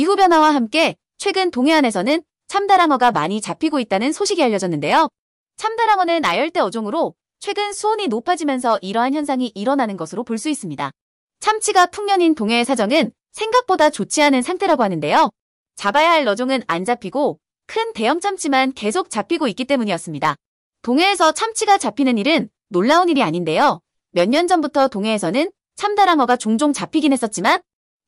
기후변화와 함께 최근 동해안에서는 참다랑어가 많이 잡히고 있다는 소식이 알려졌는데요. 참다랑어는 나열대 어종으로 최근 수온이 높아지면서 이러한 현상이 일어나는 것으로 볼 수 있습니다. 참치가 풍년인 동해의 사정은 생각보다 좋지 않은 상태라고 하는데요. 잡아야 할 어종은 안 잡히고 큰 대형 참치만 계속 잡히고 있기 때문이었습니다. 동해에서 참치가 잡히는 일은 놀라운 일이 아닌데요. 몇 년 전부터 동해에서는 참다랑어가 종종 잡히긴 했었지만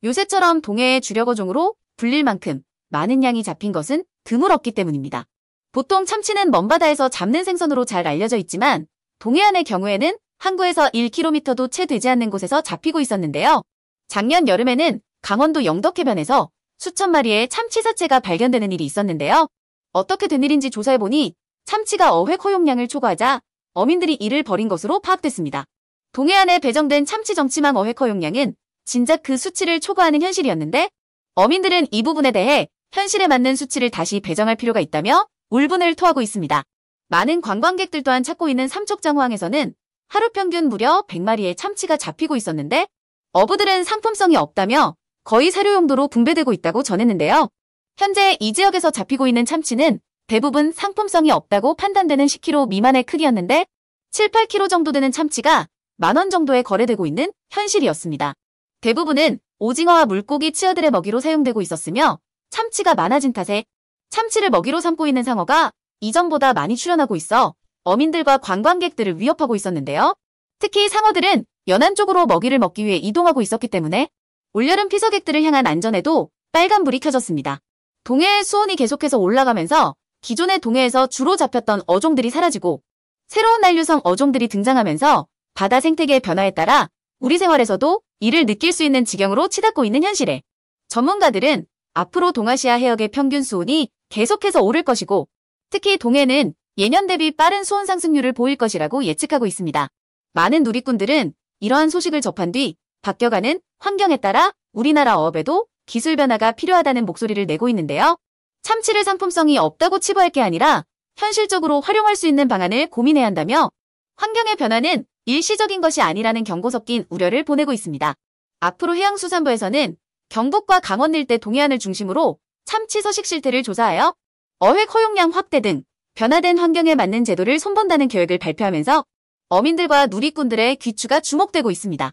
요새처럼 동해의 주력 어종으로 불릴 만큼 많은 양이 잡힌 것은 드물었기 때문입니다. 보통 참치는 먼바다에서 잡는 생선으로 잘 알려져 있지만 동해안의 경우에는 항구에서 1km도 채 되지 않는 곳에서 잡히고 있었는데요. 작년 여름에는 강원도 영덕해변에서 수천 마리의 참치 사체가 발견되는 일이 있었는데요. 어떻게 된 일인지 조사해보니 참치가 어획 허용량을 초과하자 어민들이 이를 버린 것으로 파악됐습니다. 동해안에 배정된 참치 정치망 어획 허용량은 진작 그 수치를 초과하는 현실이었는데 어민들은 이 부분에 대해 현실에 맞는 수치를 다시 배정할 필요가 있다며 울분을 토하고 있습니다. 많은 관광객들 또한 찾고 있는 삼척장호항에서는 하루 평균 무려 100마리의 참치가 잡히고 있었는데 어부들은 상품성이 없다며 거의 사료 용도로 분배되고 있다고 전했는데요. 현재 이 지역에서 잡히고 있는 참치는 대부분 상품성이 없다고 판단되는 10kg 미만의 크기였는데 7, 8kg 정도 되는 참치가 만원 정도에 거래되고 있는 현실이었습니다. 대부분은 오징어와 물고기 치어들의 먹이로 사용되고 있었으며 참치가 많아진 탓에 참치를 먹이로 삼고 있는 상어가 이전보다 많이 출현하고 있어 어민들과 관광객들을 위협하고 있었는데요. 특히 상어들은 연안 쪽으로 먹이를 먹기 위해 이동하고 있었기 때문에 올여름 피서객들을 향한 안전에도 빨간불이 켜졌습니다. 동해의 수온이 계속해서 올라가면서 기존의 동해에서 주로 잡혔던 어종들이 사라지고 새로운 난류성 어종들이 등장하면서 바다 생태계의 변화에 따라 우리 생활에서도 이를 느낄 수 있는 지경으로 치닫고 있는 현실에 전문가들은 앞으로 동아시아 해역의 평균 수온이 계속해서 오를 것이고 특히 동해는 예년 대비 빠른 수온 상승률을 보일 것이라고 예측하고 있습니다. 많은 누리꾼들은 이러한 소식을 접한 뒤 바뀌어가는 환경에 따라 우리나라 어업에도 기술 변화가 필요하다는 목소리를 내고 있는데요. 참치를 상품성이 없다고 치부할 게 아니라 현실적으로 활용할 수 있는 방안을 고민해야 한다며 환경의 변화는 일시적인 것이 아니라는 경고 섞인 우려를 보내고 있습니다. 앞으로 해양수산부에서는 경북과 강원 일대 동해안을 중심으로 참치 서식 실태를 조사하여 어획 허용량 확대 등 변화된 환경에 맞는 제도를 손본다는 계획을 발표하면서 어민들과 누리꾼들의 귀추가 주목되고 있습니다.